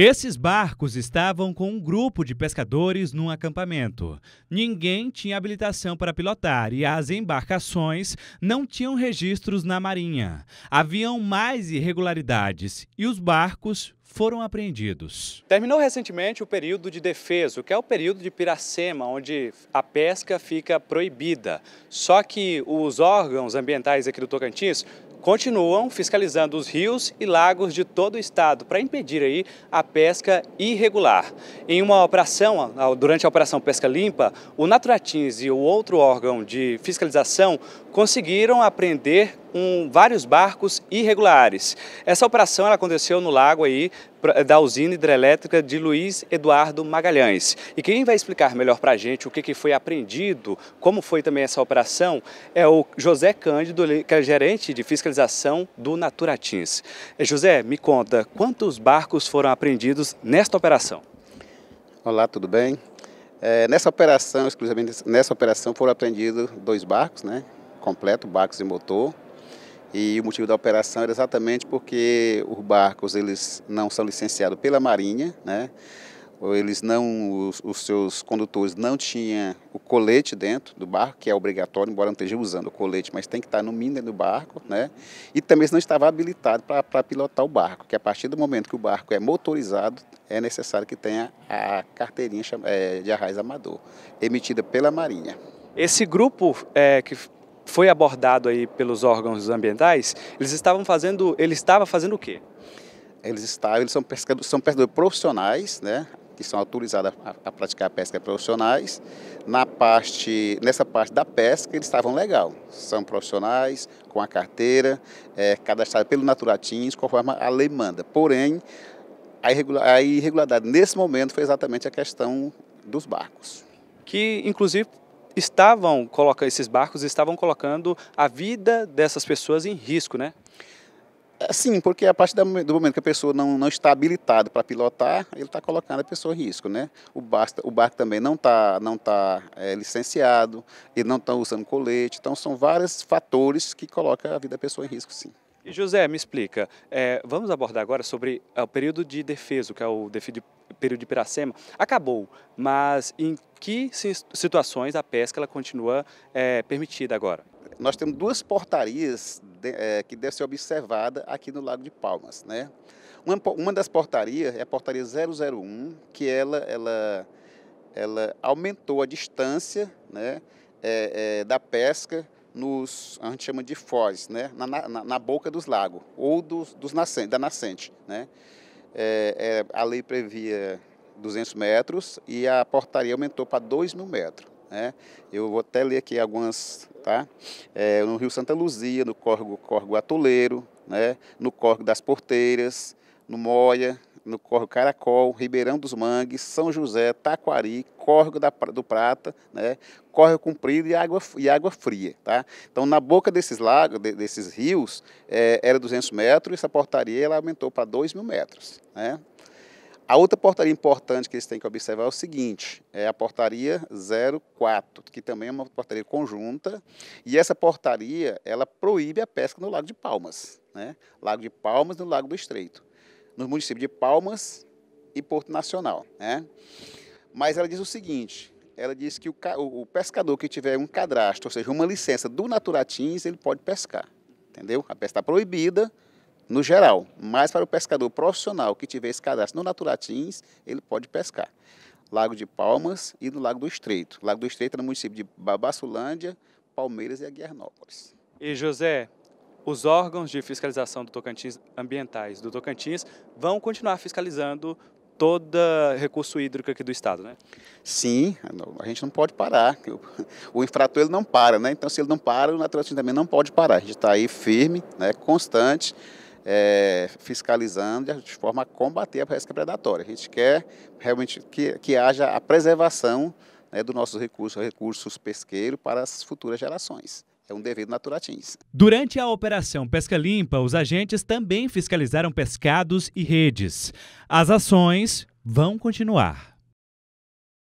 Esses barcos estavam com um grupo de pescadores num acampamento. Ninguém tinha habilitação para pilotar e as embarcações não tinham registros na Marinha. Haviam mais irregularidades e os barcos foram apreendidos. Terminou recentemente o período de defeso, que é o período de Piracema, onde a pesca fica proibida. Só que os órgãos ambientais aqui do Tocantins continuam fiscalizando os rios e lagos de todo o estado para impedir aí a pesca irregular. Em uma operação, durante a operação Pesca Limpa, o Naturatins e o outro órgão de fiscalização conseguiram apreender um, vários barcos irregulares. Essa operação ela aconteceu no lago aí da usina hidrelétrica de Luiz Eduardo Magalhães. E quem vai explicar melhor para a gente o que, que foi apreendido, como foi também essa operação, é o José Cândido, que é gerente de fiscalização do Naturatins. É, José, me conta, quantos barcos foram apreendidos nesta operação? Olá, tudo bem? É, nessa operação, exclusivamente nessa operação, foram apreendidos dois barcos, né? Completo, barcos e motor, e o motivo da operação era exatamente porque os barcos eles não são licenciados pela Marinha, né? Eles não, os, os seus condutores não tinham o colete dentro do barco, que é obrigatório, embora não esteja usando o colete, mas tem que estar no mínimo do barco, né? E também não estava habilitado para pilotar o barco, que a partir do momento que o barco é motorizado, é necessário que tenha a carteirinha eh, de arraiz amador, emitida pela Marinha. Esse grupo é, que foi abordado aí pelos órgãos ambientais, eles estavam fazendo, ele estava fazendo o quê? Eles estavam, eles são pescadores, são pescadores profissionais, né? que são autorizados a, a praticar pesca profissionais. Na parte, nessa parte da pesca, eles estavam legal. São profissionais, com a carteira, é, pelo Naturatins, conforme a lei manda. Porém, a, irregula, a irregularidade nesse momento foi exatamente a questão dos barcos. Que, inclusive, estavam colocando esses barcos estavam colocando a vida dessas pessoas em risco, né? É, sim, porque a partir do momento que a pessoa não, não está habilitada para pilotar, ele está colocando a pessoa em risco, né? O barco, o barco também não está não tá, é, licenciado, ele não está usando colete, então são vários fatores que colocam a vida da pessoa em risco, sim. E José, me explica, é, vamos abordar agora sobre é, o período de defeso, que é o de, período de Piracema. Acabou, mas em que situações a pesca ela continua é, permitida agora? Nós temos duas portarias de, é, que deve ser observada aqui no Lago de Palmas. Né? Uma, uma das portarias é a portaria 001, que ela, ela, ela aumentou a distância né, é, é, da pesca nos, a gente chama de foz, né? na, na, na boca dos lagos, ou dos, dos nascente, da nascente. Né? É, é, a lei previa 200 metros e a portaria aumentou para 2 mil metros. Né? Eu vou até ler aqui algumas, tá? É, no Rio Santa Luzia, no Córrego, Córrego Atoleiro, né? no Córrego das Porteiras, no Moia, no Córrego Caracol, Ribeirão dos Mangues, São José, Taquari, Córrego da, do Prata, né? Córrego comprido e água, e água fria, tá? Então, na boca desses lagos, de, desses rios, é, era 200 metros, essa portaria ela aumentou para 2 mil metros, né? A outra portaria importante que eles têm que observar é o seguinte, é a portaria 04, que também é uma portaria conjunta, e essa portaria, ela proíbe a pesca no Lago de Palmas, né? Lago de Palmas e no Lago do Estreito no município de Palmas e Porto Nacional. Né? Mas ela diz o seguinte: ela diz que o, o, pescador que tiver um cadastro, ou seja, uma licença do Naturatins, ele pode pescar. Entendeu? A pesca está proibida no geral, mas para o pescador profissional que tiver esse cadastro no Naturatins, ele pode pescar. Lago de Palmas e no Lago do Estreito. Lago do Estreito é no município de Babassulândia, Palmeiras e Aguiarnópolis. E José, os órgãos de fiscalização do Tocantins, ambientais do Tocantins, vão continuar fiscalizando todo recurso hídrico aqui do estado, né? Sim, a gente não pode parar. O infrator ele não para, né? Então se ele não para, o naturalista também não pode parar. A gente está aí firme, né? Constante. É, fiscalizando de forma a combater a pesca predatória. A gente quer realmente que, que haja a preservação né, dos nossos recursos, recursos pesqueiros para as futuras gerações. É um dever do Naturatins. Durante a operação Pesca Limpa, os agentes também fiscalizaram pescados e redes. As ações vão continuar.